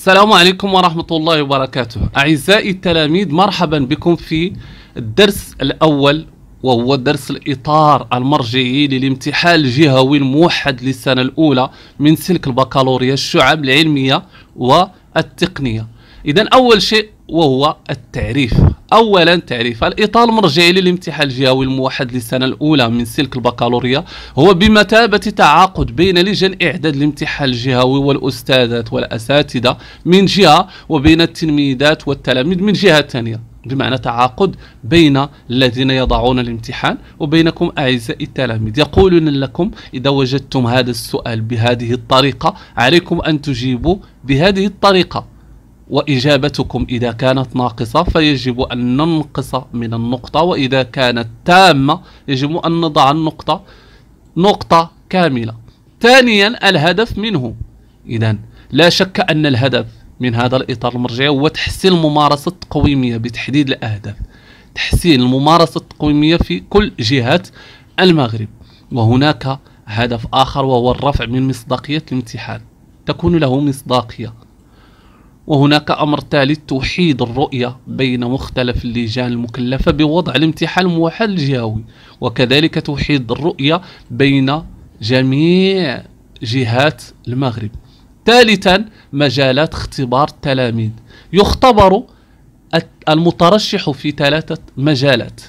السلام عليكم ورحمة الله وبركاته أعزائي التلاميذ مرحبا بكم في الدرس الأول وهو درس الإطار المرجعي للامتحان الجهوي الموحد للسنة الأولى من سلك البكالوريا الشعب العلمية والتقنية إذا أول شيء وهو التعريف اولا تعريف الاطار المرجعي للامتحان الجهوي الموحد للسنه الاولى من سلك البكالوريا هو بمثابه تعاقد بين لجان اعداد الامتحان الجهوي والاستاذات والاساتذه من جهه وبين التلميذات والتلاميذ من جهه ثانيه بمعنى تعاقد بين الذين يضعون الامتحان وبينكم أعزائي التلاميذ يقولون لكم إذا وجدتم هذا السؤال بهذه الطريقة عليكم أن تجيبوا بهذه الطريقة وإجابتكم إذا كانت ناقصة فيجب أن ننقص من النقطة وإذا كانت تامة يجب أن نضع النقطة نقطة كاملة ثانيا الهدف منه إذا لا شك أن الهدف من هذا الإطار المرجعي هو تحسين الممارسة التقويمية بتحديد الأهداف تحسين الممارسة التقويمية في كل جهات المغرب وهناك هدف آخر وهو الرفع من مصداقية الامتحان تكون له مصداقية وهناك أمر ثالث توحيد الرؤية بين مختلف اللجان المكلفة بوضع الامتحان الموحد الجهوي وكذلك توحيد الرؤية بين جميع جهات المغرب ثالثا مجالات اختبار التلاميذ يختبر المترشح في ثلاثة مجالات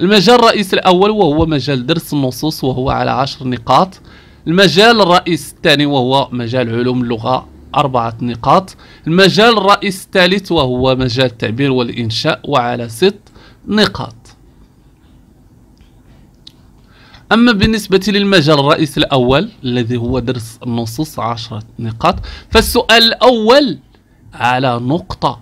المجال الرئيسي الأول وهو مجال درس النصوص وهو على عشر نقاط المجال الرئيس الثاني وهو مجال علوم اللغة أربعة نقاط المجال الرئيس الثالث وهو مجال التعبير والإنشاء وعلى ست نقاط أما بالنسبة للمجال الرئيس الأول الذي هو درس النصوص عشرة نقاط فالسؤال الأول على نقطة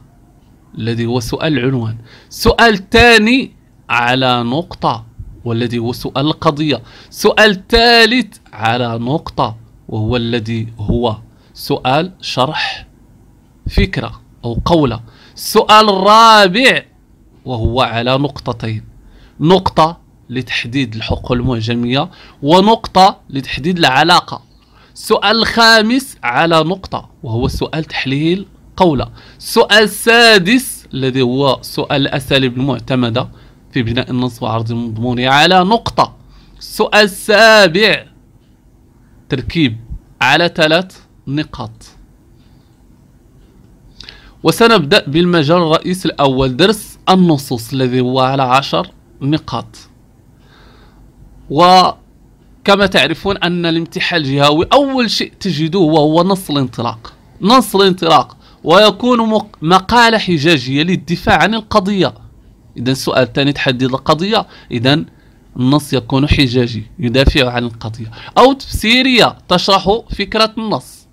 الذي هو سؤال العنوان السؤال الثاني على نقطة والذي هو سؤال القضية سؤال ثالث على نقطة وهو الذي هو سؤال شرح فكرة أو قولة السؤال الرابع وهو على نقطتين نقطة لتحديد الحقوق المعجمية ونقطة لتحديد العلاقة السؤال الخامس على نقطة وهو سؤال تحليل قولة السؤال السادس الذي هو سؤال الأساليب المعتمدة في بناء النص وعرض المضمون على نقطة السؤال السابع تركيب على ثلاث نقاط وسنبدأ بالمجال الرئيسي الأول درس النصوص الذي هو على عشر نقاط وكما تعرفون أن الامتحان الجهوي أول شيء تجدوه وهو نص الانطلاق نص الانطلاق ويكون مقالة حجاجية للدفاع عن القضية إذا السؤال الثاني تحدي القضية إذا النص يكون حجاجي يدافع عن القضية أو تفسيرية تشرح فكرة النص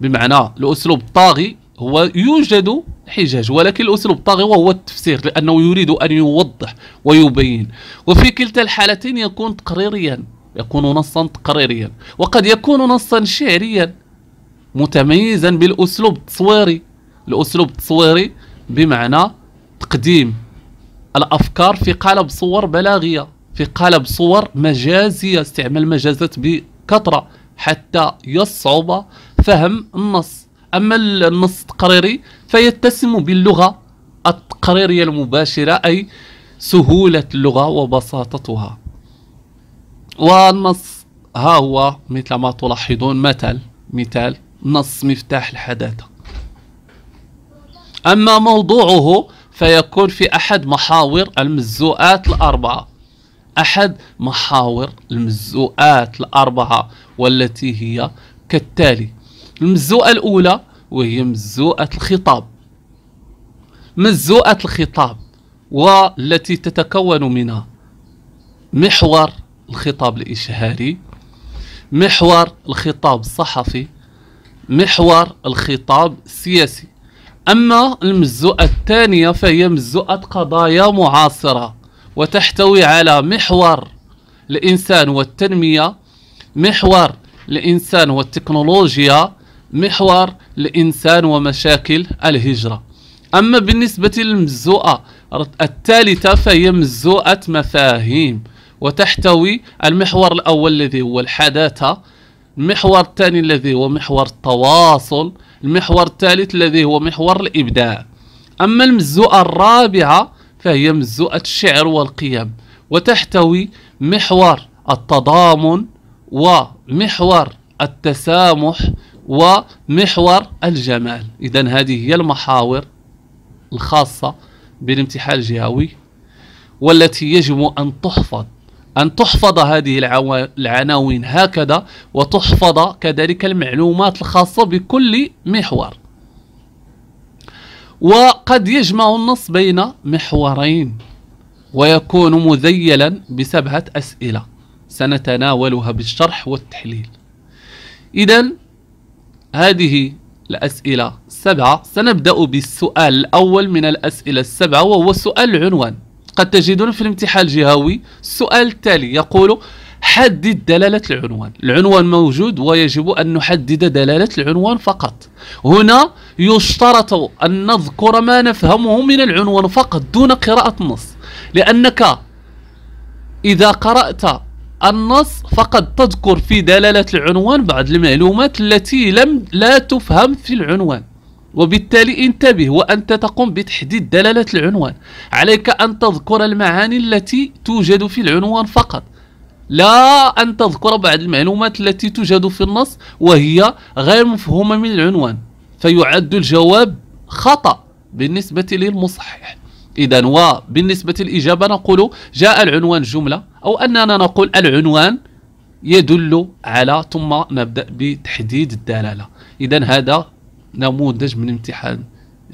بمعنى الأسلوب الطاغي هو يوجد حجاج ولكن الأسلوب الطاغي وهو التفسير لأنه يريد أن يوضح ويبين وفي كلتا الحالتين يكون تقريريا يكون نصا تقريريا وقد يكون نصا شعريا متميزا بالأسلوب التصويري الأسلوب التصويري بمعنى تقديم الافكار في قالب صور بلاغيه في قالب صور مجازيه استعمال المجازات بكثره حتى يصعب فهم النص اما النص التقريري فيتسم باللغه التقريريه المباشره اي سهوله اللغه وبساطتها والنص ها هو مثل ما تلاحظون مثل مثال نص مفتاح الحداثه اما موضوعه فيكون في أحد محاور المزوءات الأربعة أحد محاور المزوءات الأربعة والتي هي كالتالي المزوءة الأولى وهي مزوءة الخطاب مزوءة الخطاب والتي تتكون منها محور الخطاب الإشهاري محور الخطاب الصحفي محور الخطاب السياسي أما المزوءة الثانية فهي مزوءة قضايا معاصرة وتحتوي على محور الإنسان والتنمية محور الإنسان والتكنولوجيا محور الإنسان ومشاكل الهجرة أما بالنسبة للمزوءة الثالثة فهي مزوءة مفاهيم وتحتوي المحور الأول الذي هو الحداثة المحور الثاني الذي هو محور التواصل المحور الثالث الذي هو محور الإبداع أما المزوءة الرابعة فهي مزوءة الشعر والقيم وتحتوي محور التضامن ومحور التسامح ومحور الجمال إذا هذه هي المحاور الخاصة بالامتحان الجهوي والتي يجب أن تحفظ أن تحفظ هذه العناوين هكذا وتحفظ كذلك المعلومات الخاصة بكل محور وقد يجمع النص بين محورين ويكون مذيلا بسبعة أسئلة سنتناولها بالشرح والتحليل إذا هذه الأسئلة السبعة سنبدأ بالسؤال الأول من الأسئلة السبعة وهو سؤال العنوان قد تجدون في الامتحان الجهوي السؤال التالي يقول حدد دلالة العنوان العنوان موجود ويجب أن نحدد دلالة العنوان فقط هنا يشترط أن نذكر ما نفهمه من العنوان فقط دون قراءة النص لأنك إذا قرأت النص فقد تذكر في دلالة العنوان بعض المعلومات التي لم لا تفهم في العنوان وبالتالي انتبه وأنت تقوم بتحديد دلالة العنوان عليك أن تذكر المعاني التي توجد في العنوان فقط لا أن تذكر بعض المعلومات التي توجد في النص وهي غير مفهومة من العنوان فيعد الجواب خطأ بالنسبة للمصحح إذا وبالنسبة للإجابة نقول جاء العنوان جملة أو أننا نقول العنوان يدل على ثم نبدأ بتحديد الدلالة إذا هذا نموذج من امتحان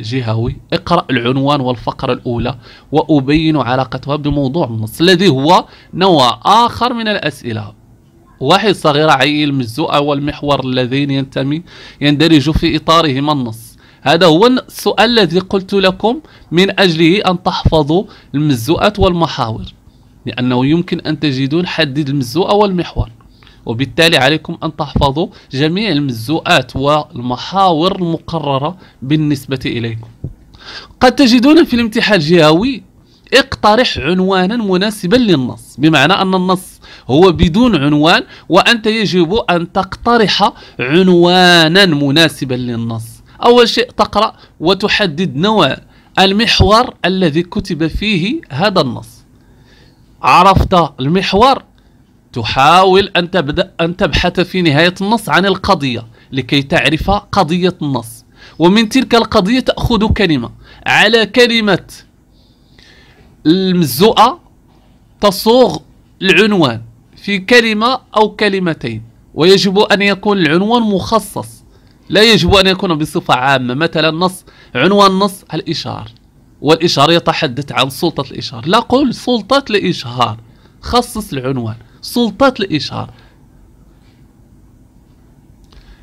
جهوي اقرأ العنوان والفقرة الأولى وأبين علاقتها بموضوع النص الذي هو نوع آخر من الأسئلة واحد صغير عي المجزوءة والمحور اللذين ينتمي يندرج في إطارهما النص هذا هو السؤال الذي قلت لكم من أجله أن تحفظوا المزوءات والمحاور لأنه يمكن أن تجدون حدد المجزوءة والمحور وبالتالي عليكم أن تحفظوا جميع المجزوءات والمحاور المقررة بالنسبة إليكم قد تجدون في الامتحان الجهوي اقترح عنوانا مناسبا للنص بمعنى أن النص هو بدون عنوان وأنت يجب أن تقترح عنوانا مناسبا للنص أول شيء تقرأ وتحدد نوع المحور الذي كتب فيه هذا النص عرفت المحور تحاول أن تبدأ أن تبحث في نهاية النص عن القضية لكي تعرف قضية النص ومن تلك القضية تأخذ كلمة على كلمة المزؤة تصوغ العنوان في كلمة أو كلمتين ويجب أن يكون العنوان مخصص لا يجب أن يكون بصفة عامة مثلا نص عنوان نص الإشهار والإشهار يتحدث عن سلطة الإشهار لا قل سلطة الإشهار خصص العنوان سلطات الإشهار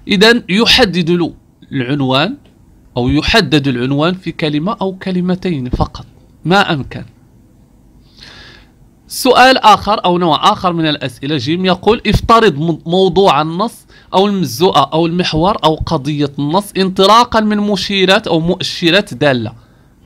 إذا يحدد له العنوان أو يحدد العنوان في كلمة أو كلمتين فقط ما أمكن سؤال آخر أو نوع آخر من الأسئلة جيم يقول افترض موضوع النص أو المزوءة أو المحور أو قضية النص انطلاقا من مشيرات أو مؤشرات دالة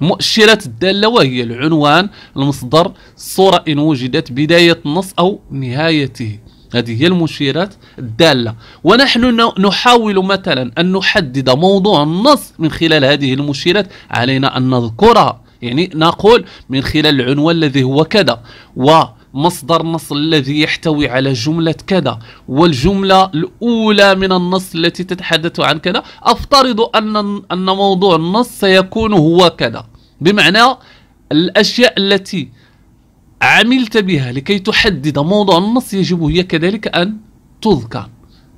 مؤشرات الدالة وهي العنوان المصدر الصورة إن وجدت بداية النص أو نهايته هذه هي المشيرات الدالة ونحن نحاول مثلا أن نحدد موضوع النص من خلال هذه المشيرات علينا أن نذكرها يعني نقول من خلال العنوان الذي هو كذا و مصدر نص الذي يحتوي على جملة كذا والجملة الأولى من النص التي تتحدث عن كذا أفترض أن أن موضوع النص سيكون هو كذا بمعنى الأشياء التي عملت بها لكي تحدد موضوع النص يجب هي كذلك أن تذكر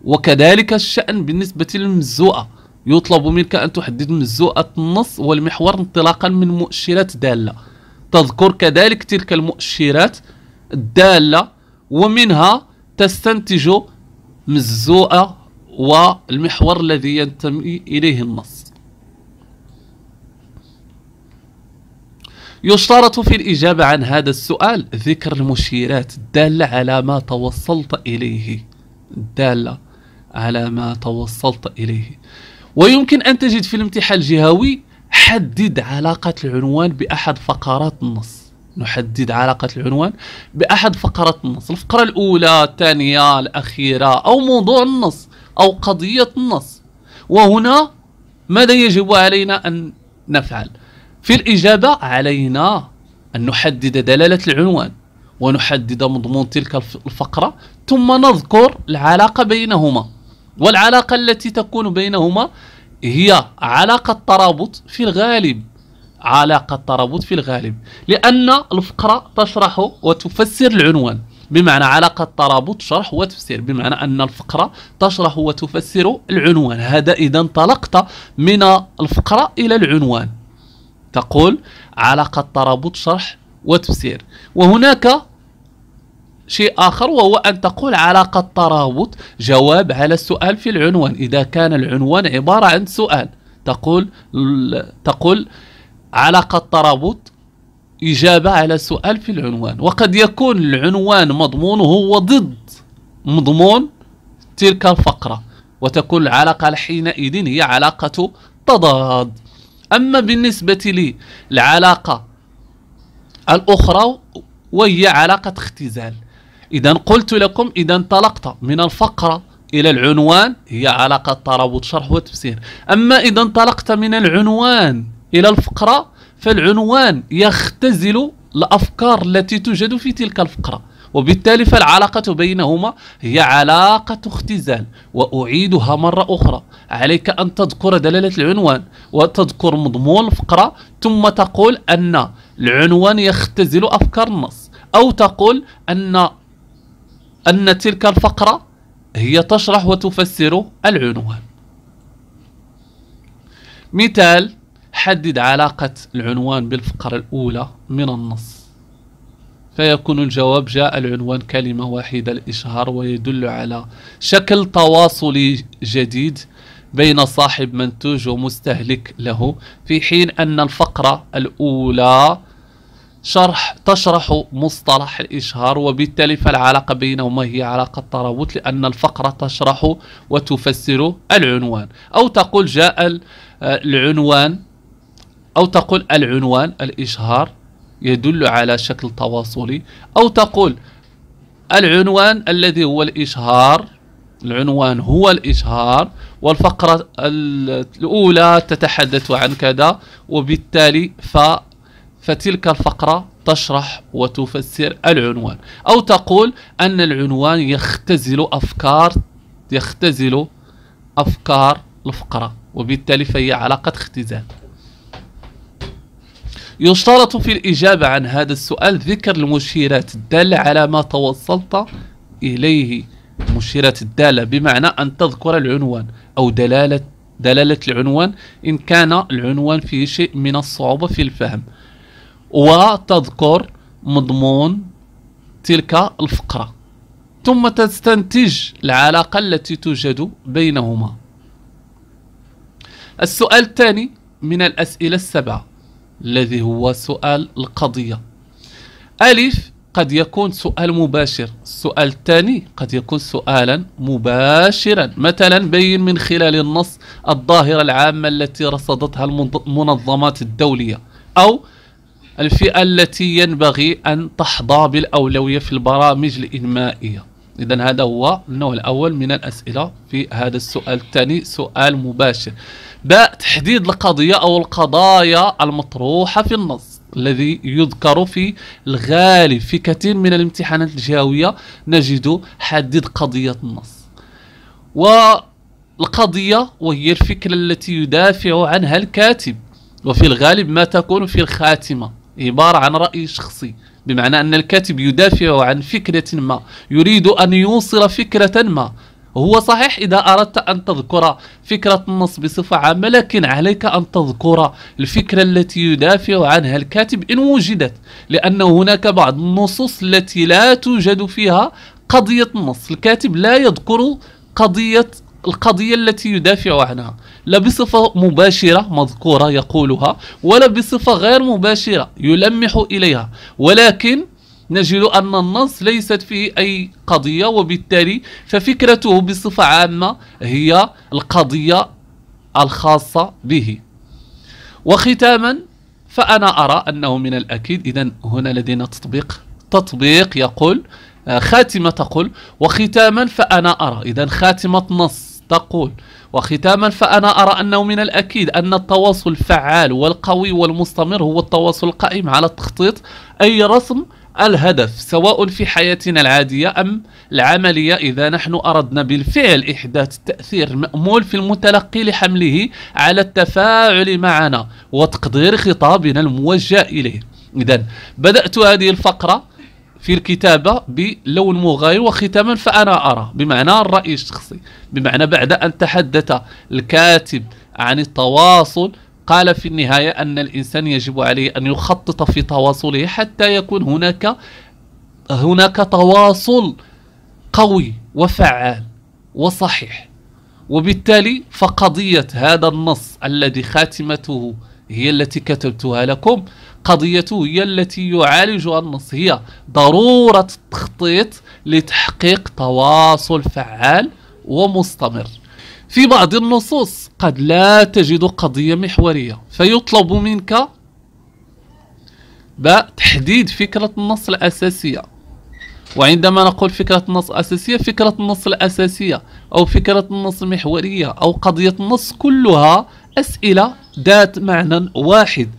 وكذلك الشأن بالنسبة للمزوءة يطلب منك أن تحدد مزوءة النص والمحور انطلاقا من مؤشرات دالة تذكر كذلك تلك المؤشرات الدالة ومنها تستنتج مزوءة والمحور الذي ينتمي إليه النص يشترط في الإجابة عن هذا السؤال ذكر المشيرات الدالة على ما توصلت إليه الدالة على ما توصلت إليه ويمكن أن تجد في الامتحان الجهوي حدد علاقة العنوان بأحد فقرات النص نحدد علاقة العنوان بأحد فقرات النص الفقرة الأولى الثانية الأخيرة أو موضوع النص أو قضية النص وهنا ماذا يجب علينا أن نفعل في الإجابة علينا أن نحدد دلالة العنوان ونحدد مضمون تلك الفقرة ثم نذكر العلاقة بينهما والعلاقة التي تكون بينهما هي علاقة ترابط في الغالب علاقة ترابط في الغالب لأن الفقرة تشرح وتفسر العنوان بمعنى علاقة ترابط شرح وتفسير بمعنى أن الفقرة تشرح وتفسر العنوان هذا إذا انطلقت من الفقرة إلى العنوان تقول علاقة ترابط شرح وتفسير وهناك شيء آخر وهو أن تقول علاقة ترابط جواب على السؤال في العنوان إذا كان العنوان عبارة عن سؤال تقول تقول علاقة ترابط إجابة على سؤال في العنوان وقد يكون العنوان مضمونه هو ضد مضمون تلك الفقرة وتكون العلاقة حينئذ هي علاقة تضاد أما بالنسبة لي العلاقة الأخرى وهي علاقة اختزال إذا قلت لكم إذا انطلقت من الفقرة إلى العنوان هي علاقة ترابط شرح وتفسير أما إذا انطلقت من العنوان إلى الفقرة فالعنوان يختزل الأفكار التي توجد في تلك الفقرة وبالتالي فالعلاقة بينهما هي علاقة اختزال وأعيدها مرة أخرى عليك أن تذكر دلالة العنوان وتذكر مضمون الفقرة ثم تقول أن العنوان يختزل أفكار النص أو تقول أن أن تلك الفقرة هي تشرح وتفسر العنوان مثال حدد علاقة العنوان بالفقرة الأولى من النص فيكون الجواب جاء العنوان كلمة واحدة الإشهار ويدل على شكل تواصلي جديد بين صاحب منتوج ومستهلك له في حين أن الفقرة الأولى شرح تشرح مصطلح الإشهار وبالتالي فالعلاقة بينهما هي علاقة ترابط لأن الفقرة تشرح وتفسر العنوان أو تقول جاء آه، العنوان أو تقول العنوان الإشهار يدل على شكل تواصلي أو تقول العنوان الذي هو الإشهار العنوان هو الإشهار والفقرة الأولى تتحدث عن كذا وبالتالي ف فتلك الفقرة تشرح وتفسر العنوان أو تقول أن العنوان يختزل أفكار يختزل أفكار الفقرة وبالتالي فهي علاقة اختزال يشترط في الإجابة عن هذا السؤال ذكر المشيرات الدالة على ما توصلت إليه مشيرات الدالة بمعنى أن تذكر العنوان أو دلالة دلالة العنوان إن كان العنوان فيه شيء من الصعوبة في الفهم وتذكر مضمون تلك الفقرة ثم تستنتج العلاقة التي توجد بينهما السؤال الثاني من الأسئلة السبعة الذي هو سؤال القضية ألف قد يكون سؤال مباشر السؤال الثاني قد يكون سؤالا مباشرا مثلا بين من خلال النص الظاهرة العامة التي رصدتها المنظمات الدولية أو الفئة التي ينبغي أن تحظى بالأولوية في البرامج الإنمائية إذا هذا هو النوع الأول من الأسئلة في هذا السؤال الثاني سؤال مباشر باء تحديد القضية أو القضايا المطروحة في النص الذي يذكر في الغالب في كثير من الامتحانات الجهوية نجد حدد قضية النص والقضية وهي الفكرة التي يدافع عنها الكاتب وفي الغالب ما تكون في الخاتمة عبارة عن رأي شخصي بمعنى أن الكاتب يدافع عن فكرة ما يريد أن يوصل فكرة ما هو صحيح إذا أردت أن تذكر فكرة النص بصفة عامة لكن عليك أن تذكر الفكرة التي يدافع عنها الكاتب إن وجدت لأن هناك بعض النصوص التي لا توجد فيها قضية النص الكاتب لا يذكر قضية القضية التي يدافع عنها لا بصفة مباشرة مذكورة يقولها ولا بصفة غير مباشرة يلمح إليها ولكن نجد أن النص ليست فيه أي قضية وبالتالي ففكرته بصفة عامة هي القضية الخاصة به وختاما فأنا أرى أنه من الأكيد إذا هنا لدينا تطبيق تطبيق يقول آه، خاتمة تقول وختاما فأنا أرى إذا خاتمة نص تقول وختاما فأنا أرى أنه من الأكيد أن التواصل الفعال والقوي والمستمر هو التواصل القائم على التخطيط أي رسم الهدف سواء في حياتنا العادية أم العملية إذا نحن أردنا بالفعل إحداث تأثير مأمول في المتلقي لحمله على التفاعل معنا وتقدير خطابنا الموجه إليه إذا بدأت هذه الفقرة في الكتابة بلون مغاير وختاما فأنا أرى بمعنى الرأي الشخصي بمعنى بعد أن تحدث الكاتب عن التواصل قال في النهاية أن الإنسان يجب عليه أن يخطط في تواصله حتى يكون هناك هناك تواصل قوي وفعال وصحيح وبالتالي فقضية هذا النص الذي خاتمته هي التي كتبتها لكم قضيته هي التي يعالجها النص هي ضرورة التخطيط لتحقيق تواصل فعال ومستمر في بعض النصوص قد لا تجد قضية محورية فيطلب منك تحديد فكرة النص الأساسية وعندما نقول فكرة النص الأساسية فكرة النص الأساسية أو فكرة النص المحورية أو قضية النص كلها أسئلة ذات معنى واحد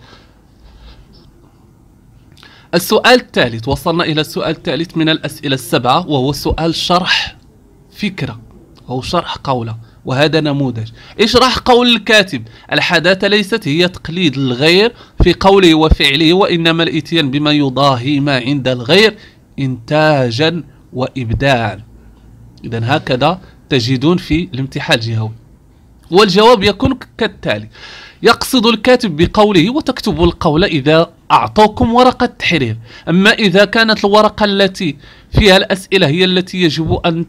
السؤال الثالث وصلنا إلى السؤال الثالث من الأسئلة السبعة وهو سؤال شرح فكرة أو شرح قولة وهذا نموذج اشرح قول الكاتب الحداثة ليست هي تقليد الغير في قوله وفعله وإنما الإتيان بما يضاهي ما عند الغير إنتاجا وإبداعا إذا هكذا تجدون في الامتحان الجهوي والجواب يكون كالتالي يقصد الكاتب بقوله وتكتب القول إذا أعطوكم ورقة تحرير أما إذا كانت الورقة التي فيها الأسئلة هي التي يجب أن,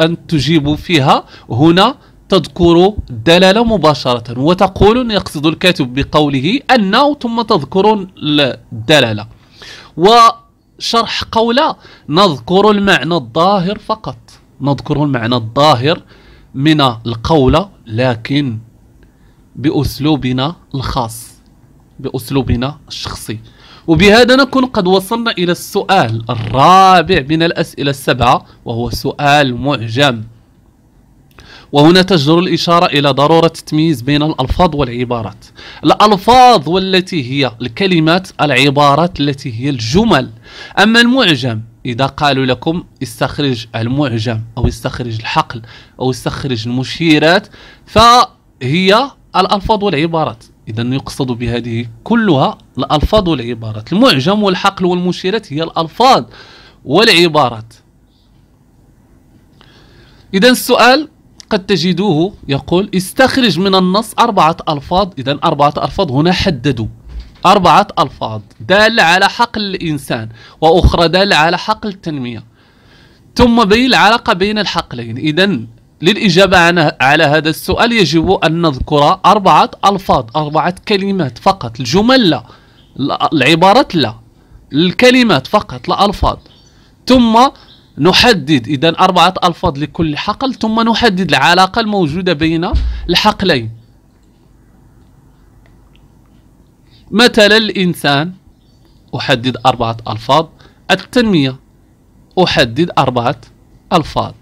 أن تجيبوا فيها هنا تذكر الدلالة مباشرة وتقول يقصد الكاتب بقوله أنه ثم تذكر الدلالة وشرح قوله نذكر المعنى الظاهر فقط نذكر المعنى الظاهر من القولة لكن بأسلوبنا الخاص بأسلوبنا الشخصي وبهذا نكون قد وصلنا إلى السؤال الرابع من الأسئلة السبعة وهو سؤال معجم وهنا تجدر الإشارة إلى ضرورة التمييز بين الألفاظ والعبارات الألفاظ والتي هي الكلمات العبارات التي هي الجمل أما المعجم إذا قالوا لكم استخرج المعجم أو استخرج الحقل أو استخرج المشيرات فهي الألفاظ والعبارات إذا يقصد بهذه كلها الألفاظ والعبارات المعجم والحقل والمشيرات هي الألفاظ والعبارات إذا السؤال قد تجدوه يقول استخرج من النص أربعة ألفاظ إذا أربعة ألفاظ هنا حددوا أربعة ألفاظ دالة على حقل الإنسان وأخرى دالة على حقل التنمية ثم بين العلاقة بين الحقلين إذا للإجابة على هذا السؤال يجب أن نذكر أربعة ألفاظ أربعة كلمات فقط الجمل لا العبارات لا الكلمات فقط لا ألفاظ ثم نحدد إذا أربعة ألفاظ لكل حقل ثم نحدد العلاقة الموجودة بين الحقلين مثلا الإنسان أحدد أربعة ألفاظ التنمية أحدد أربعة ألفاظ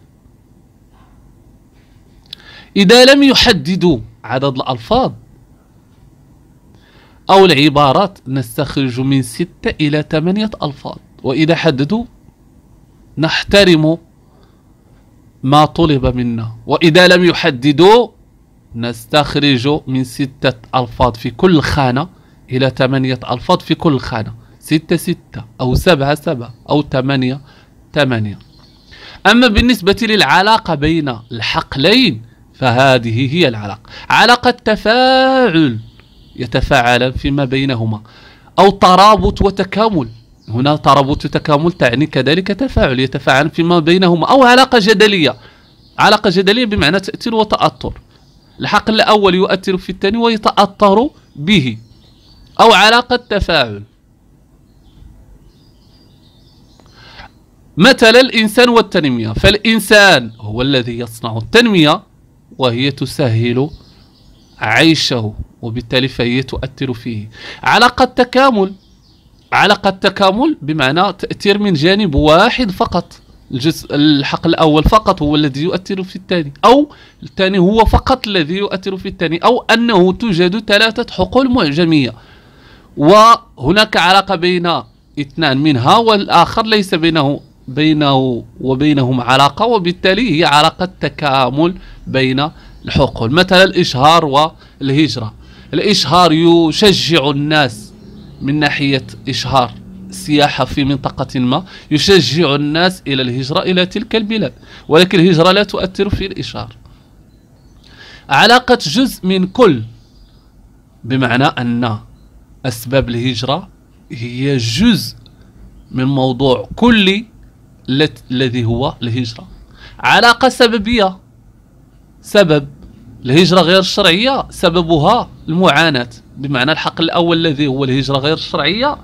إذا لم يحددوا عدد الألفاظ أو العبارات نستخرج من ستة إلى ثمانية ألفاظ وإذا حددوا نحترم ما طلب منا وإذا لم يحددوا نستخرج من ستة ألفاظ في كل خانة إلى ثمانية ألفاظ في كل خانة ستة ستة أو سبعة سبعة أو ثمانية ثمانية أما بالنسبة للعلاقة بين الحقلين فهذه هي العلاقة علاقة تفاعل يتفاعلان فيما بينهما أو ترابط وتكامل هنا ترابط تكامل تعني كذلك تفاعل يتفاعل فيما بينهما أو علاقة جدلية علاقة جدلية بمعنى تأثير وتأثر الحقل الأول يؤثر في الثاني ويتأثر به أو علاقة تفاعل مثلا الإنسان والتنمية فالإنسان هو الذي يصنع التنمية وهي تسهل عيشه وبالتالي فهي تؤثر فيه علاقة تكامل علاقة تكامل بمعنى تأثير من جانب واحد فقط الجزء الحق الأول فقط هو الذي يؤثر في الثاني أو الثاني هو فقط الذي يؤثر في الثاني أو أنه توجد ثلاثة حقول معجمية وهناك علاقة بين اثنان منها والآخر ليس بينه بينه وبينهم علاقة وبالتالي هي علاقة تكامل بين الحقول مثلا الإشهار والهجرة الإشهار يشجع الناس من ناحية إشهار السياحة في منطقة ما يشجع الناس إلى الهجرة إلى تلك البلاد ولكن الهجرة لا تؤثر في الإشهار علاقة جزء من كل بمعنى أن أسباب الهجرة هي جزء من موضوع كلي الذي هو الهجرة علاقة سببية سبب الهجرة غير الشرعية سببها المعاناة بمعنى الحق الأول الذي هو الهجرة غير الشرعية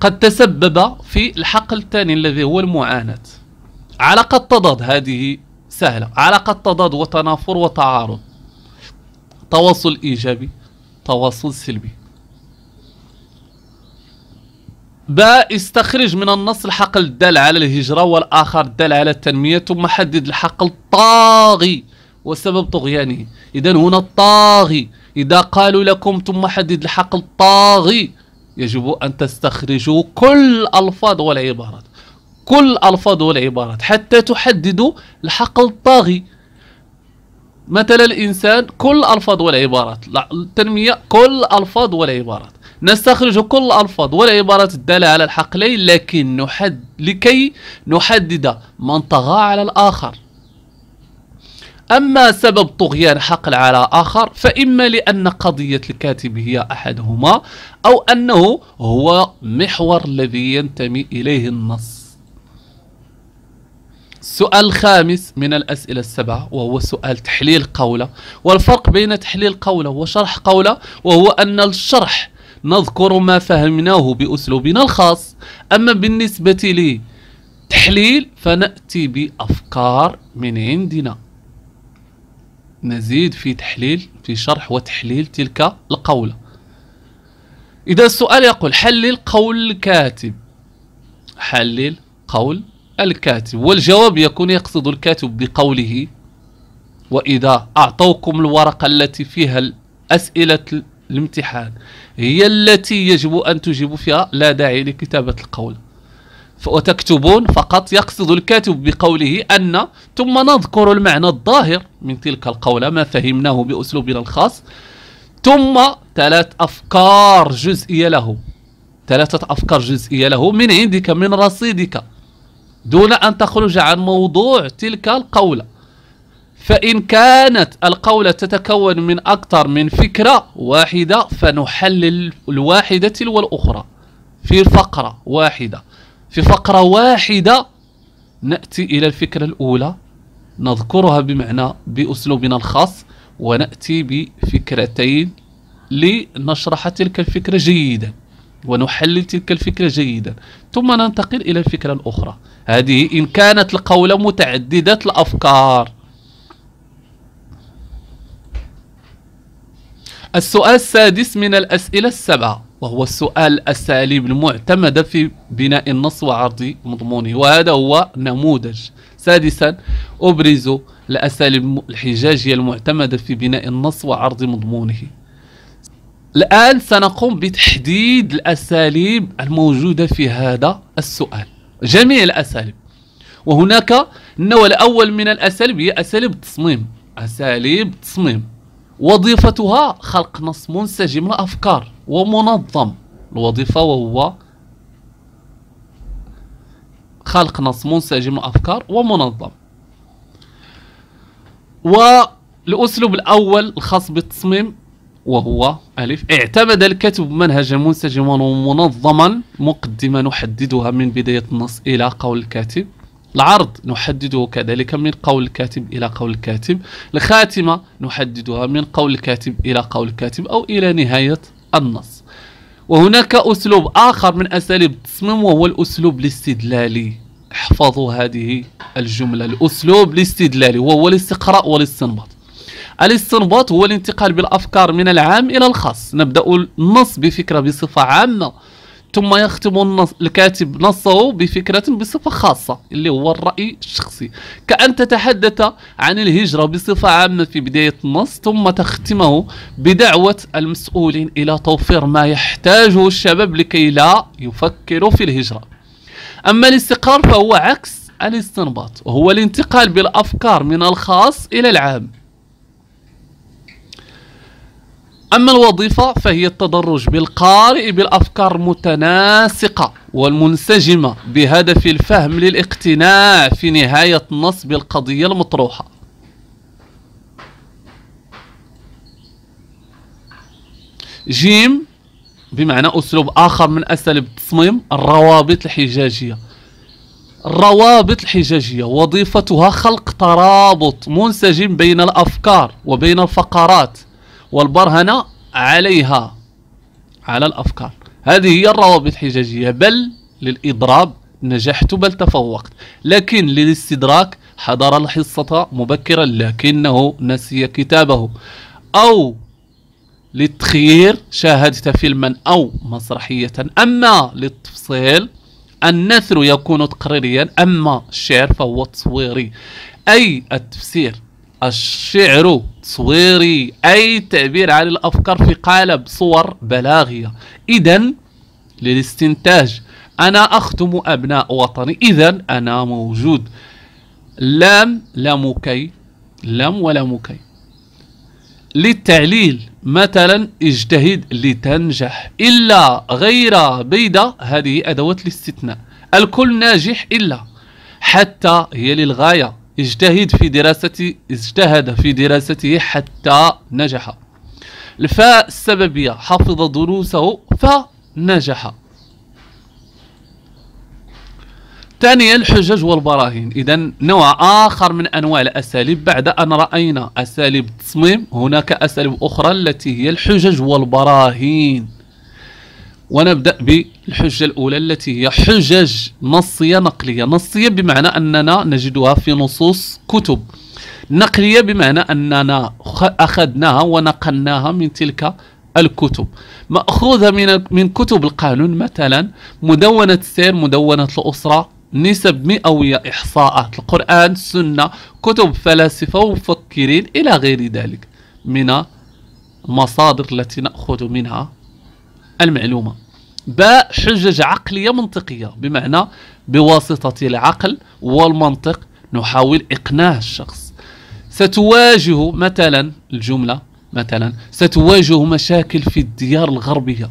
قد تسبب في الحق الثاني الذي هو المعاناة علاقة تضاد هذه سهلة علاقة تضاد وتنافر وتعارض تواصل إيجابي تواصل سلبي باء استخرج من النص الحق الدال على الهجرة والآخر الدال على التنمية ثم حدد الحق الطاغي وسبب طغيانه إذا هنا الطاغي إذا قالوا لكم ثم حدد الحق الطاغي يجب أن تستخرجوا كل الألفاظ والعبارات كل الألفاظ والعبارات حتى تحددوا الحق الطاغي مثل الإنسان كل الألفاظ والعبارات التنمية كل الألفاظ والعبارات نستخرج كل الألفاظ والعبارات الدالة على الحقلين لكن نحد لكي نحدد من طغى على الآخر أما سبب طغيان حقل على آخر فإما لأن قضية الكاتب هي أحدهما أو أنه هو محور الذي ينتمي إليه النص السؤال الخامس من الأسئلة السبعة وهو سؤال تحليل قولة والفرق بين تحليل قولة وشرح قولة وهو أن الشرح نذكر ما فهمناه بأسلوبنا الخاص أما بالنسبة لي تحليل فنأتي بأفكار من عندنا نزيد في تحليل في شرح وتحليل تلك القولة إذا السؤال يقول حلل قول الكاتب حلل قول الكاتب والجواب يكون يقصد الكاتب بقوله وإذا أعطوكم الورقة التي فيها أسئلة الامتحان هي التي يجب أن تجيبوا فيها لا داعي لكتابة القول وتكتبون فقط يقصد الكاتب بقوله أن ثم نذكر المعنى الظاهر من تلك القولة ما فهمناه بأسلوبنا الخاص ثم ثلاث أفكار جزئية له ثلاثة أفكار جزئية له من عندك من رصيدك دون أن تخرج عن موضوع تلك القولة فإن كانت القولة تتكون من أكثر من فكرة واحدة فنحلل الواحدة تلو الأخرى في فقرة واحدة في فقرة واحدة نأتي إلى الفكرة الأولى نذكرها بمعنى بأسلوبنا الخاص ونأتي بفكرتين لنشرح تلك الفكرة جيدا ونحلل تلك الفكرة جيدا ثم ننتقل إلى الفكرة الأخرى هذه إن كانت القولة متعددة الأفكار السؤال السادس من الأسئلة السبعة وهو السؤال الساليب المعتمد في بناء النص وعرض مضمونه وهذا هو نموذج سادسا أبرز الأساليب الحجاجية المعتمدة في بناء النص وعرض مضمونه الآن سنقوم بتحديد الأساليب الموجودة في هذا السؤال جميع الأساليب وهناك النوع الأول من الأساليب هي أساليب التصميم أساليب التصميم وظيفتها خلق نص منسجم لأفكار ومنظم الوظيفة وهو خلق نص منسجم لأفكار ومنظم والأسلوب الأول الخاص بالتصميم وهو ألف اعتمد الكاتب منهجا منسجما ومنظما مقدمة نحددها من بداية النص إلى قول الكاتب العرض نحدده كذلك من قول الكاتب إلى قول الكاتب الخاتمة نحددها من قول الكاتب إلى قول الكاتب أو إلى نهاية النص وهناك أسلوب آخر من أساليب التصميم وهو الأسلوب الاستدلالي احفظوا هذه الجملة الأسلوب الاستدلالي وهو الاستقراء والاستنباط الاستنباط هو الانتقال بالأفكار من العام إلى الخاص نبدأ النص بفكرة بصفة عامة ثم يختم النص الكاتب نصه بفكرة بصفة خاصة اللي هو الرأي الشخصي كأن تتحدث عن الهجرة بصفة عامة في بداية النص ثم تختمه بدعوة المسؤولين إلى توفير ما يحتاجه الشباب لكي لا يفكروا في الهجرة أما الاستقرار فهو عكس الاستنباط هو الانتقال بالأفكار من الخاص إلى العام أما الوظيفة فهي التدرج بالقارئ بالأفكار المتناسقة والمنسجمة بهدف الفهم للاقتناع في نهاية النص بالقضية المطروحة جيم بمعنى أسلوب آخر من أساليب التصميم الروابط الحجاجية الروابط الحجاجية وظيفتها خلق ترابط منسجم بين الأفكار وبين الفقرات والبرهنة عليها على الأفكار هذه هي الروابط الحجاجية بل للإضراب نجحت بل تفوقت لكن للاستدراك حضر الحصة مبكرا لكنه نسي كتابه أو للتخيير شاهدت فيلما أو مسرحية أما للتفصيل النثر يكون تقريريا أما الشعر فهو تصويري أي التفسير الشعر تصويري أي تعبير عن الأفكار في قالب صور بلاغية إذا للاستنتاج أنا أخدم أبناء وطني إذا أنا موجود لام لامكي لام مكي للتعليل مثلا اجتهد لتنجح إلا غير بيضة هذه أدوات الاستثناء الكل ناجح إلا حتى هي للغاية اجتهد في دراسته اجتهد في دراسته حتى نجح الفاء السببية حفظ دروسه فنجح ثانيا الحجج والبراهين إذا نوع آخر من أنواع الأساليب بعد أن رأينا أساليب التصميم هناك أساليب أخرى التي هي الحجج والبراهين ونبدأ الحجة الأولى التي هي حجج نصية نقلية نصية بمعنى أننا نجدها في نصوص كتب نقلية بمعنى أننا أخذناها ونقلناها من تلك الكتب مأخوذة من من كتب القانون مثلا مدونة السير مدونة الأسرة نسب مئوية إحصاءات القرآن السنة كتب فلاسفة ومفكرين إلى غير ذلك من المصادر التي نأخذ منها المعلومة باء حجج عقلية منطقية بمعنى بواسطة العقل والمنطق نحاول إقناع الشخص ستواجه مثلا الجملة مثلا ستواجه مشاكل في الديار الغربية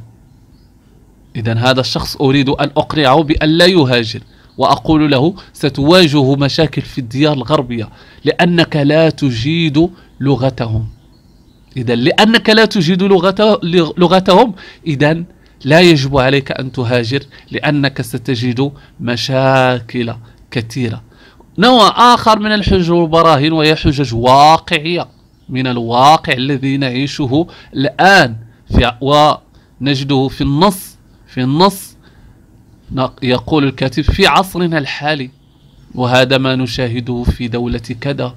إذا هذا الشخص أريد أن أقنعه بأن لا يهاجر وأقول له ستواجه مشاكل في الديار الغربية لأنك لا تجيد لغتهم إذا لأنك لا تجيد لغته لغتهم إذا لا يجب عليك أن تهاجر لأنك ستجد مشاكل كثيرة نوع آخر من الحجج والبراهين وهي حجج واقعية من الواقع الذي نعيشه الآن في ونجده في النص في النص يقول الكاتب في عصرنا الحالي وهذا ما نشاهده في دولة كذا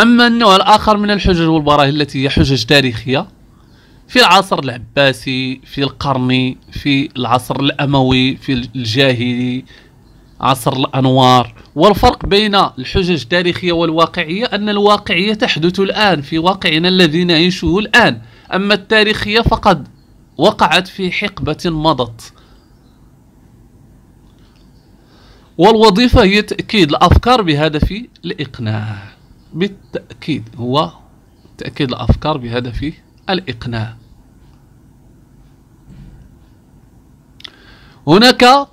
أما النوع الآخر من الحجج والبراهين التي هي حجج تاريخية في العصر العباسي في القرني في العصر الأموي في الجاهلي عصر الأنوار والفرق بين الحجج التاريخية والواقعية أن الواقعية تحدث الآن في واقعنا الذي نعيشه الآن أما التاريخية فقد وقعت في حقبة مضت والوظيفة هي تأكيد الأفكار بهدف الإقناع بالتأكيد هو تأكيد الأفكار بهدف الإقناع هناك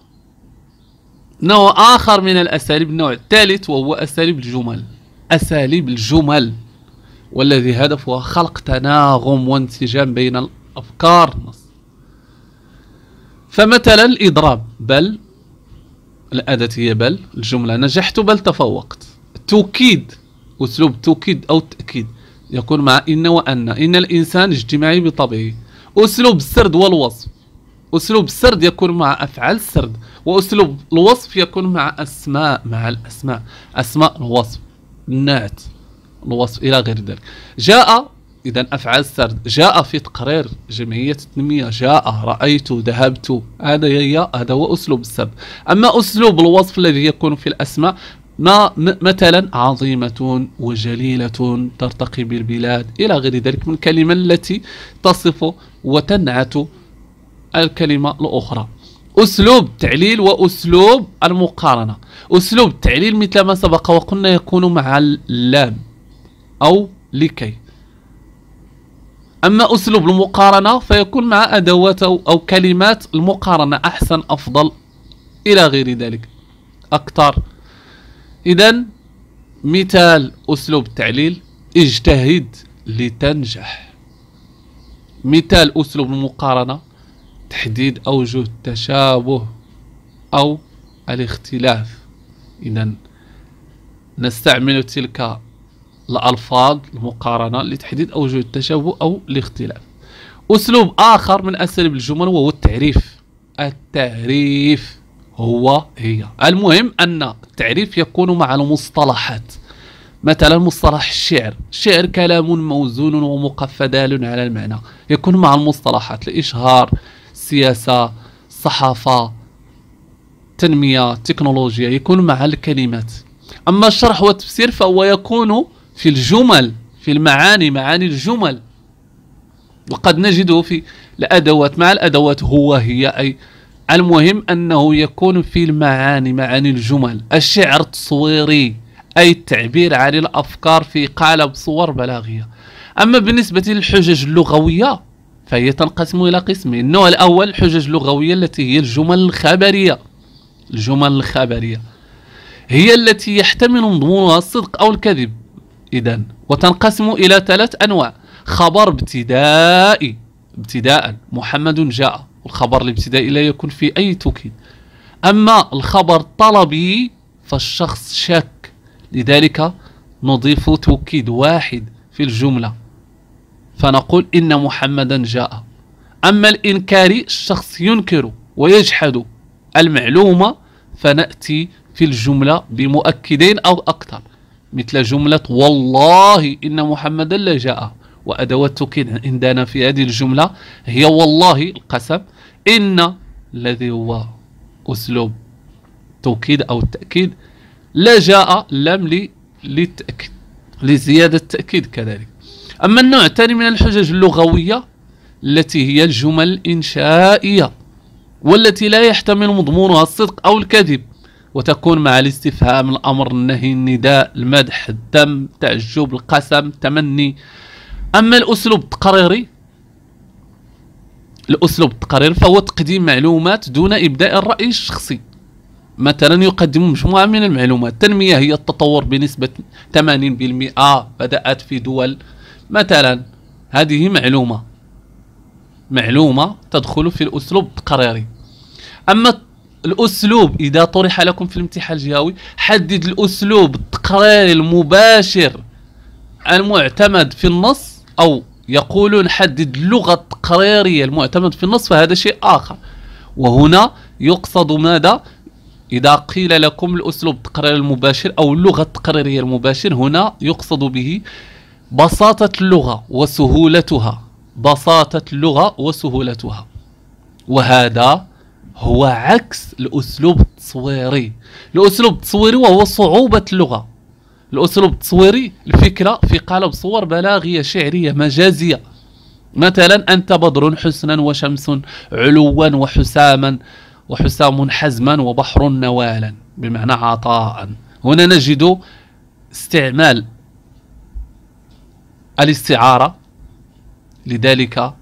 نوع آخر من الأساليب النوع الثالث وهو أساليب الجمل أساليب الجمل والذي هدفها خلق تناغم وانسجام بين الأفكار فمثلا الإضراب بل الأداة هي بل الجملة نجحت بل تفوقت توكيد أسلوب توكيد أو تأكيد يكون مع إن وأن إن الإنسان اجتماعي بطبعه أسلوب السرد والوصف أسلوب السرد يكون مع أفعال السرد وأسلوب الوصف يكون مع أسماء مع الأسماء أسماء الوصف النعت الوصف إلى غير ذلك جاء إذا أفعال السرد جاء في تقرير جمعية التنمية جاء رأيت ذهبت هذا هي هذا هو أسلوب السرد أما أسلوب الوصف الذي يكون في الأسماء مثلا عظيمة وجليلة ترتقي بالبلاد إلى غير ذلك من الكلمة التي تصف وتنعت الكلمة الأخرى أسلوب التعليل وأسلوب المقارنة أسلوب التعليل مثل ما سبق وقلنا يكون مع اللام أو لكي أما أسلوب المقارنة فيكون مع أدوات أو كلمات المقارنة أحسن أفضل إلى غير ذلك أكثر إذا مثال أسلوب التعليل اجتهد لتنجح مثال أسلوب المقارنة تحديد أوجه التشابه أو الاختلاف إذا نستعمل تلك الألفاظ المقارنة لتحديد أوجه التشابه أو الاختلاف أسلوب آخر من أساليب الجمل وهو التعريف التعريف هو هي المهم أن التعريف يكون مع المصطلحات مثلا مصطلح الشعر الشعر كلام موزون ومقفدال دال على المعنى يكون مع المصطلحات الإشهار السياسة الصحافة التنمية التكنولوجيا يكون مع الكلمات أما الشرح والتفسير فهو يكون في الجمل في المعاني معاني الجمل وقد نجده في الأدوات مع الأدوات هو هي أي المهم أنه يكون في المعاني معاني الجمل الشعر التصويري أي التعبير عن الأفكار في قالب صور بلاغية أما بالنسبة للحجج اللغوية فهي تنقسم إلى قسمين النوع الأول الحجج اللغوية التي هي الجمل الخبرية الجمل الخبرية هي التي يحتمل مضمونها الصدق أو الكذب إذا وتنقسم إلى ثلاث أنواع خبر ابتدائي ابتداء محمد جاء الخبر الابتدائي لا يكون فيه أي توكيد أما الخبر الطلبي فالشخص شك لذلك نضيف توكيد واحد في الجملة فنقول إن محمدا جاء أما الإنكاري الشخص ينكر ويجحد المعلومة فنأتي في الجملة بمؤكدين أو أكثر مثل جملة والله إن محمدا لجاء وأدوات التوكيد عندنا في هذه الجملة هي والله القسم إن الذي هو أسلوب توكيد أو التأكيد لجاء لم للتأكيد لزيادة التأكيد كذلك أما النوع الثاني من الحجج اللغوية التي هي الجمل الإنشائية والتي لا يحتمل مضمونها الصدق أو الكذب وتكون مع الاستفهام الأمر النهي النداء المدح الدم تعجب القسم تمني أما الأسلوب التقريري الأسلوب التقرير فهو تقديم معلومات دون إبداء الرأي الشخصي مثلا يقدم مجموعة من المعلومات التنمية هي التطور بنسبة 80% بدأت في دول مثلا هذه معلومة معلومة تدخل في الأسلوب التقريري أما الأسلوب إذا طرح لكم في الامتحان الجهوي حدد الأسلوب التقريري المباشر المعتمد في النص أو يقولون حدد اللغة التقريرية المعتمد في النص فهذا شيء آخر وهنا يقصد ماذا إذا قيل لكم الأسلوب التقريري المباشر أو اللغة التقريرية المباشر هنا يقصد به بساطة اللغة وسهولتها بساطة اللغة وسهولتها وهذا هو عكس الأسلوب التصويري الأسلوب التصويري وهو صعوبة اللغة الأسلوب التصويري الفكرة في قالب صور بلاغية شعرية مجازية مثلا أنت بدر حسنا وشمس علوا وحساما وحسام حزما وبحر نوالا بمعنى عطاء هنا نجد استعمال الاستعارة لذلك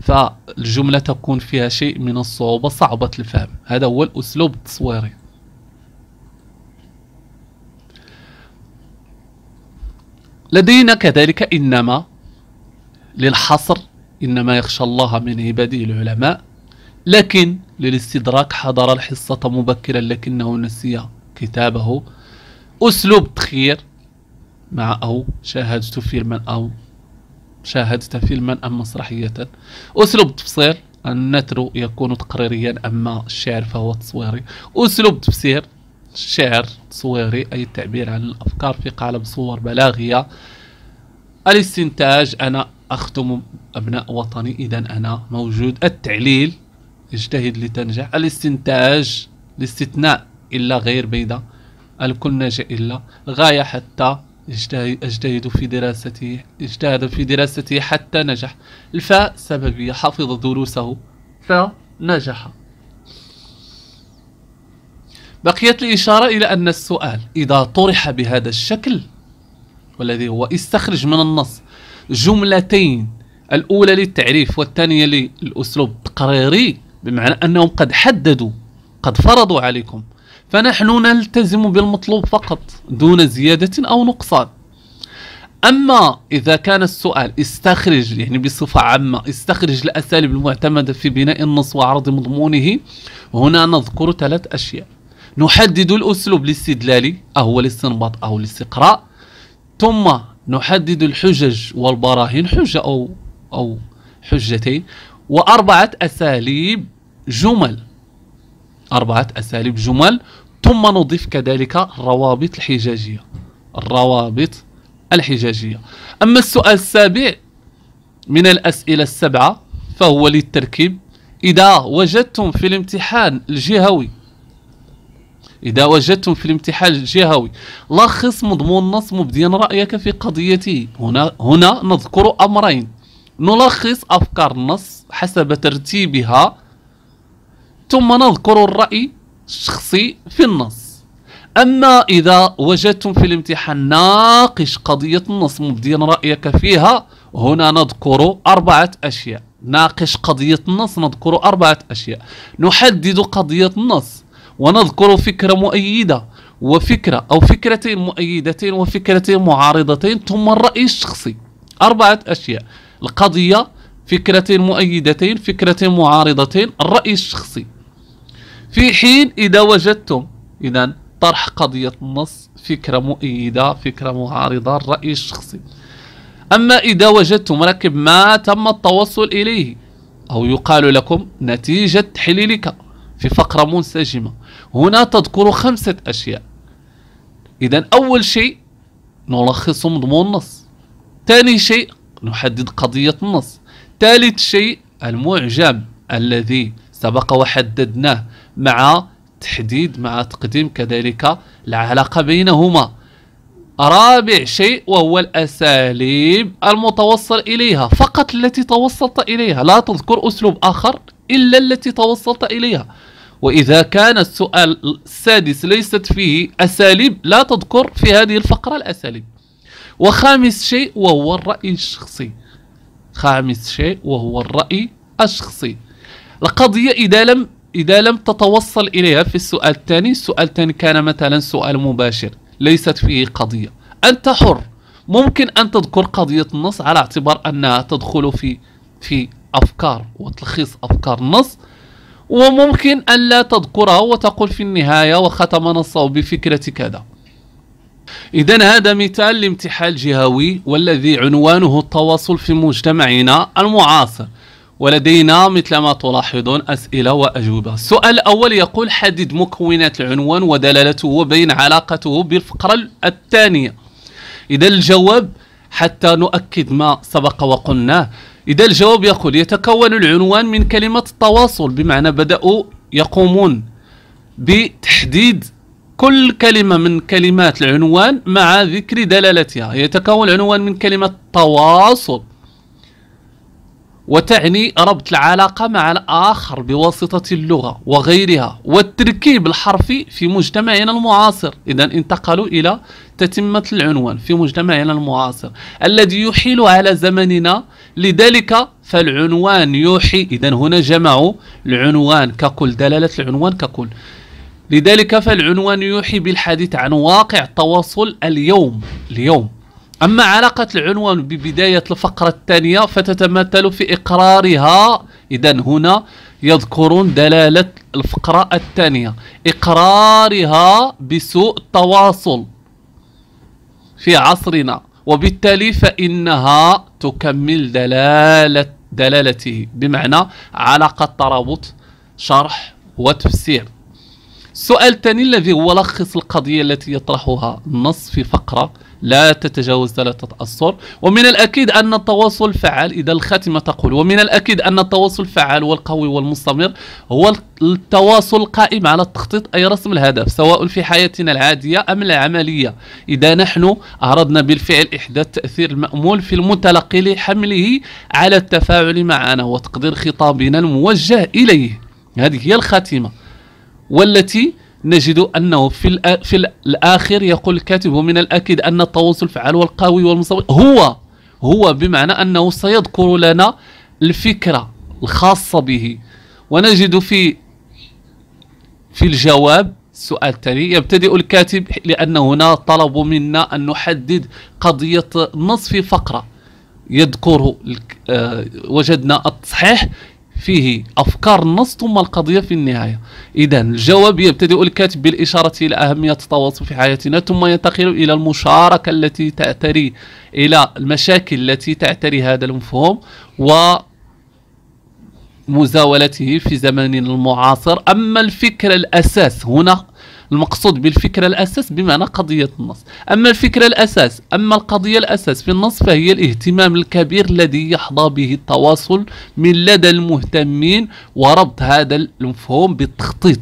فالجملة تكون فيها شيء من الصعوبة صعبة الفهم هذا هو الأسلوب التصويري لدينا كذلك إنما للحصر إنما يخشى الله من عباده العلماء لكن للاستدراك حضر الحصة مبكرا لكنه نسي كتابه أسلوب تخير مع أو شاهدت فيلما أو شاهدت فيلما أم مسرحية أسلوب تفسير النتر يكون تقريريا أما الشعر فهو تصويري أسلوب تفسير الشعر التصويري أي التعبير عن الأفكار في قالب صور بلاغية الاستنتاج أنا أختم أبناء وطني إذا أنا موجود التعليل اجتهد لتنجح الاستنتاج الاستثناء إلا غير بيضة الكل ناجح إلا غاية حتى اجتهد في دراسته اجتهد في دراسته حتى نجح الفاء سببية حفظ دروسه فنجح بقيت الإشارة إلى أن السؤال إذا طرح بهذا الشكل والذي هو استخرج من النص جملتين الأولى للتعريف والثانية للأسلوب التقريري بمعنى أنهم قد حددوا قد فرضوا عليكم فنحن نلتزم بالمطلوب فقط دون زيادة أو نقصان أما إذا كان السؤال استخرج يعني بصفة عامة استخرج الأساليب المعتمدة في بناء النص وعرض مضمونه هنا نذكر ثلاث أشياء نحدد الأسلوب الاستدلالي أهو الاستنباط أو الاستقراء ثم نحدد الحجج والبراهين حجة أو أو حجتين وأربعة أساليب جمل أربعة أساليب جمل ثم نضيف كذلك الروابط الحجاجية الروابط الحجاجية أما السؤال السابع من الأسئلة السبعة فهو للتركيب إذا وجدتم في الامتحان الجهوي إذا وجدتم في الامتحان الجهوي لخص مضمون النص مبديا رأيك في قضيته هنا, هنا نذكر أمرين نلخص أفكار النص حسب ترتيبها ثم نذكر الرأي الشخصي في النص أما إذا وجدتم في الامتحان ناقش قضية النص مبديا رأيك فيها هنا نذكر أربعة أشياء ناقش قضية النص نذكر أربعة أشياء نحدد قضية النص ونذكر فكرة مؤيدة وفكرة أو فكرتين مؤيدتين وفكرتين معارضتين ثم الرأي الشخصي أربعة أشياء القضية فكرتين مؤيدتين فكرتين معارضتين الرأي الشخصي في حين إذا وجدتم إذا طرح قضية النص فكرة مؤيدة فكرة معارضة الرأي الشخصي أما إذا وجدتم ركب ما تم التوصل إليه أو يقال لكم نتيجة تحليلك في فقرة منسجمة هنا تذكر خمسة أشياء إذا أول شيء نلخص مضمون النص ثاني شيء نحدد قضية النص ثالث شيء المعجم الذي سبق وحددناه مع تحديد مع تقديم كذلك العلاقة بينهما رابع شيء وهو الأساليب المتوصل إليها فقط التي توصلت إليها لا تذكر أسلوب آخر إلا التي توصلت إليها وإذا كان السؤال السادس ليست فيه أساليب لا تذكر في هذه الفقرة الأساليب وخامس شيء وهو الرأي الشخصي خامس شيء وهو الرأي الشخصي القضية إذا لم إذا لم تتوصل إليها في السؤال الثاني السؤال الثاني كان مثلا سؤال مباشر ليست فيه قضية أنت حر ممكن أن تذكر قضية النص على اعتبار أنها تدخل في في أفكار وتلخيص أفكار النص وممكن أن لا تذكرها وتقول في النهاية وختم نصه بفكرة كذا إذا هذا مثال لامتحان جهوي والذي عنوانه التواصل في مجتمعنا المعاصر ولدينا مثل ما تلاحظون أسئلة وأجوبة السؤال الأول يقول حدد مكونات العنوان ودلالته وبين علاقته بالفقرة الثانية إذا الجواب حتى نؤكد ما سبق وقلناه إذا الجواب يقول يتكون العنوان من كلمة التواصل بمعنى بدأوا يقومون بتحديد كل كلمة من كلمات العنوان مع ذكر دلالتها يتكون العنوان من كلمة تواصل وتعني ربط العلاقة مع الآخر بواسطة اللغة وغيرها والتركيب الحرفي في مجتمعنا المعاصر إذا انتقلوا إلى تتمة العنوان في مجتمعنا المعاصر الذي يحيل على زمننا لذلك فالعنوان يوحي إذا هنا جمعوا العنوان ككل دلالة العنوان ككل لذلك فالعنوان يوحي بالحديث عن واقع التواصل اليوم اليوم أما علاقة العنوان ببداية الفقرة الثانية فتتمثل في إقرارها إذا هنا يذكرون دلالة الفقرة الثانية إقرارها بسوء التواصل في عصرنا وبالتالي فإنها تكمل دلالة دلالته بمعنى علاقة ترابط شرح وتفسير السؤال الثاني الذي هو لخص القضية التي يطرحها النص في فقرة لا تتجاوز ثلاثة أسطر ومن الأكيد أن التواصل فعال إذا الخاتمة تقول ومن الأكيد أن التواصل فعال والقوي والمستمر هو التواصل القائم على التخطيط أي رسم الهدف سواء في حياتنا العادية أم العملية إذا نحن أردنا بالفعل إحداث تأثير المأمول في المتلقي لحمله على التفاعل معنا وتقدير خطابنا الموجه إليه هذه هي الخاتمة والتي نجد أنه في, في الآخر يقول الكاتب ومن الأكيد أن الطاووس الفعال والقوي والمصور هو هو بمعنى أنه سيذكر لنا الفكرة الخاصة به ونجد في في الجواب السؤال التالي يبتدئ الكاتب لأن هنا طلبوا منا أن نحدد قضية نصف فقرة يذكر آه، وجدنا التصحيح فيه أفكار النص ثم القضية في النهاية إذا الجواب يبتدئ الكاتب بالإشارة إلى أهمية التواصل في حياتنا ثم ينتقل إلى المشاركة التي تعتري إلى المشاكل التي تعتري هذا المفهوم و مزاولته في زماننا المعاصر أما الفكرة الأساس هنا المقصود بالفكرة الأساس بمعنى قضية النص أما الفكرة الأساس أما القضية الأساس في النص فهي الاهتمام الكبير الذي يحظى به التواصل من لدى المهتمين وربط هذا المفهوم بالتخطيط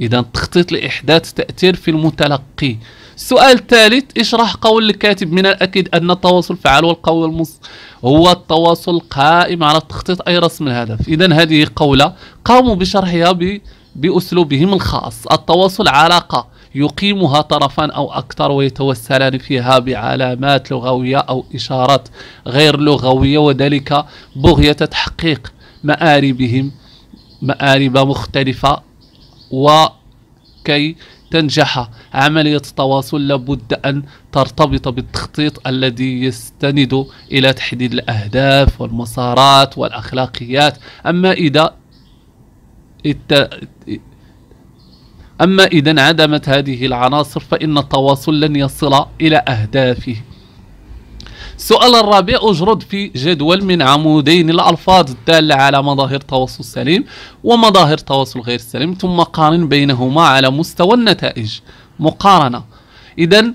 إذا التخطيط لإحداث تأثير في المتلقي السؤال الثالث اشرح قول الكاتب من الأكيد أن التواصل فعال والقول المص هو التواصل القائم على التخطيط أي رسم الهدف إذا هذه قولة قاموا بشرحها ب بأسلوبهم الخاص التواصل علاقة يقيمها طرفان أو أكثر ويتوسلان فيها بعلامات لغوية أو إشارات غير لغوية وذلك بغية تحقيق مآربهم مآرب مختلفة وكي تنجح عملية التواصل لابد أن ترتبط بالتخطيط الذي يستند إلى تحديد الأهداف والمسارات والأخلاقيات أما إذا الت... أما إذا انعدمت هذه العناصر فإن التواصل لن يصل إلى أهدافه السؤال الرابع اجرد في جدول من عمودين الألفاظ الدالة على مظاهر تواصل سليم ومظاهر تواصل غير سليم ثم قارن بينهما على مستوى النتائج مقارنة إذا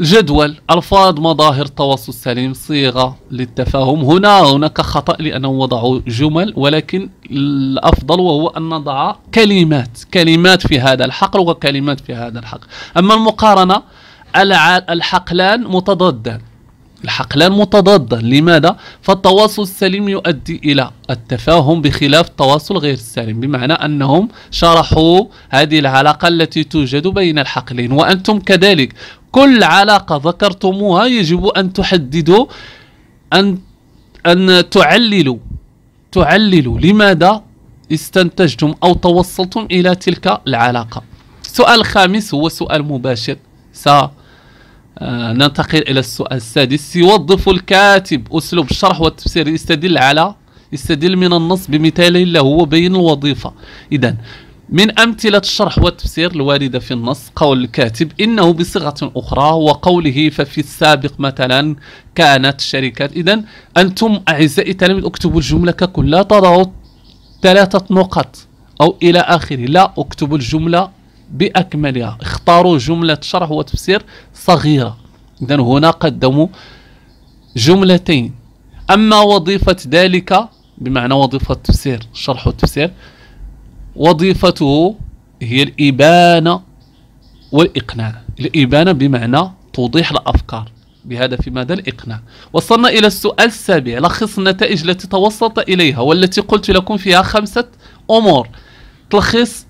جدول ألفاظ مظاهر التواصل السليم صيغة للتفاهم هنا هناك خطأ لأنهم وضعوا جمل ولكن الأفضل وهو أن نضع كلمات كلمات في هذا الحقل وكلمات في هذا الحقل أما المقارنة الحقلان متضادان الحقلان متضادان لماذا؟ فالتواصل السليم يؤدي إلى التفاهم بخلاف التواصل غير السليم بمعنى أنهم شرحوا هذه العلاقة التي توجد بين الحقلين وأنتم كذلك كل علاقة ذكرتموها يجب أن تحددوا أن أن تعللوا تعللوا لماذا استنتجتم أو توصلتم إلى تلك العلاقة السؤال الخامس هو سؤال مباشر سننتقل آه، إلى السؤال السادس يوظف الكاتب أسلوب الشرح والتفسير يستدل على يستدل من النص بمثال له وبين الوظيفة إذا من أمثلة الشرح والتفسير الواردة في النص قول الكاتب إنه بصيغة أخرى وقوله ففي السابق مثلا كانت الشركات إذا أنتم أعزائي التلاميذ اكتبوا الجملة ككل لا تضعوا ثلاثة نقط أو إلى آخره لا اكتبوا الجملة بأكملها اختاروا جملة شرح وتفسير صغيرة إذا هنا قدموا جملتين أما وظيفة ذلك بمعنى وظيفة التفسير شرح وتفسير وظيفته هي الإبانة والإقناع الإبانة بمعنى توضيح الأفكار بهذا في ماذا الإقناع وصلنا إلى السؤال السابع لخص النتائج التي توصلت إليها والتي قلت لكم فيها خمسة أمور تلخيص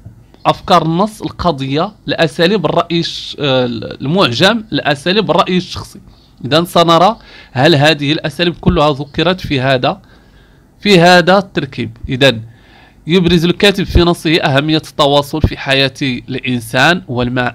أفكار النص القضية الأساليب الرأي آه، المعجم الأساليب الرأي الشخصي إذا سنرى هل هذه الأساليب كلها ذكرت في هذا في هذا التركيب إذا يبرز الكاتب في نصه أهمية التواصل في حياة الإنسان والمع...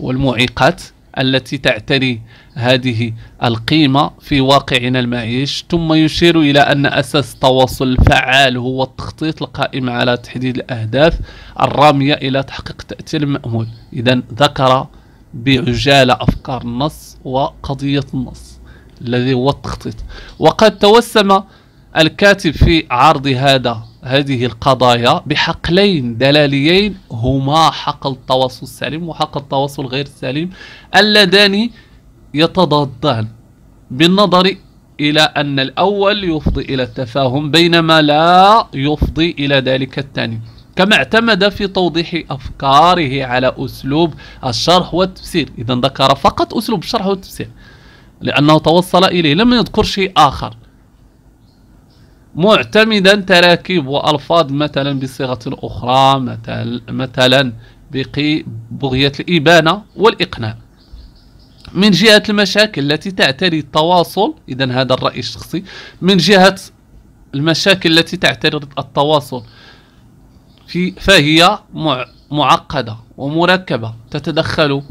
والمعيقات التي تعتري هذه القيمة في واقعنا المعيش ثم يشير إلى أن أساس التواصل الفعال هو التخطيط القائم على تحديد الأهداف الرامية إلى تحقيق تأثير المأمول إذا ذكر بعجالة أفكار النص وقضية النص الذي هو التخطيط وقد توسم الكاتب في عرض هذا هذه القضايا بحقلين دلاليين هما حقل التواصل السليم وحقل التواصل غير السليم اللذان يتضادان بالنظر إلى أن الأول يفضي إلى التفاهم بينما لا يفضي إلى ذلك الثاني كما اعتمد في توضيح أفكاره على أسلوب الشرح والتفسير إذا ذكر فقط أسلوب الشرح والتفسير لأنه توصل إليه لم يذكر شيء آخر معتمدا تراكيب والفاظ مثلا بصيغه اخرى مثلا مثلا بقي بغيه الابانه والاقناع من جهه المشاكل التي تعتري التواصل اذا هذا الراي الشخصي من جهه المشاكل التي تعتري التواصل في فهي معقده ومركبه تتدخل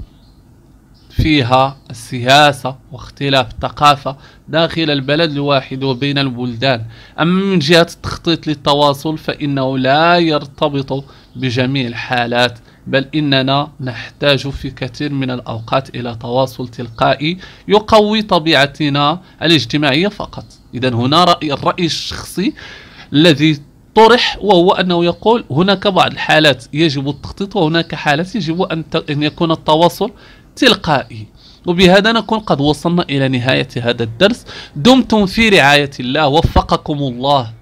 فيها السياسة واختلاف الثقافة داخل البلد الواحد وبين البلدان أما من جهة التخطيط للتواصل فإنه لا يرتبط بجميع الحالات بل إننا نحتاج في كثير من الأوقات إلى تواصل تلقائي يقوي طبيعتنا الاجتماعية فقط إذا هنا رأي الرأي الشخصي الذي طرح وهو أنه يقول هناك بعض الحالات يجب التخطيط وهناك حالات يجب أن يكون التواصل تلقائي وبهذا نكون قد وصلنا إلى نهاية هذا الدرس دمتم في رعاية الله وفقكم الله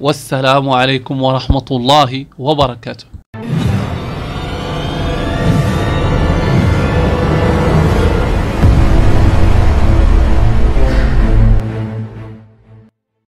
والسلام عليكم ورحمة الله وبركاته